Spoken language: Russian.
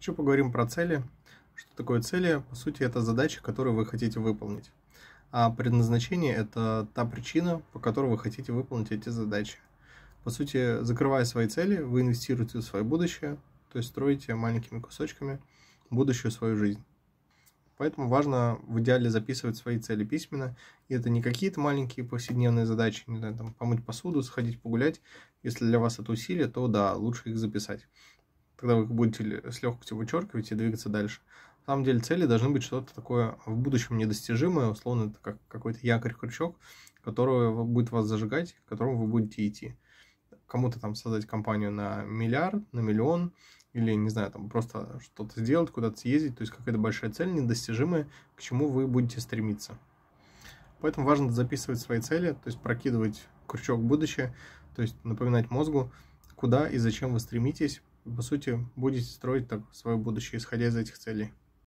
Еще поговорим про цели. Что такое цели? По сути, это задача, которую вы хотите выполнить. А предназначение – это та причина, по которой вы хотите выполнить эти задачи. По сути, закрывая свои цели, вы инвестируете в свое будущее, то есть строите маленькими кусочками будущую свою жизнь. Поэтому важно в идеале записывать свои цели письменно. И это не какие-то маленькие повседневные задачи, не знаю, там, помыть посуду, сходить погулять. Если для вас это усилие, то да, лучше их записать. Когда вы их будете с легкостью вычеркивать и двигаться дальше. На самом деле цели должны быть что-то такое в будущем недостижимое, условно это как какой-то якорь-крючок, который будет вас зажигать, к которому вы будете идти. Кому-то там создать компанию на миллиард, на миллион, или, не знаю, там просто что-то сделать, куда-то съездить, то есть какая-то большая цель, недостижимая, к чему вы будете стремиться. Поэтому важно записывать свои цели, то есть прокидывать крючок в будущее, то есть напоминать мозгу, куда и зачем вы стремитесь, по сути, будете строить так свое будущее, исходя из этих целей.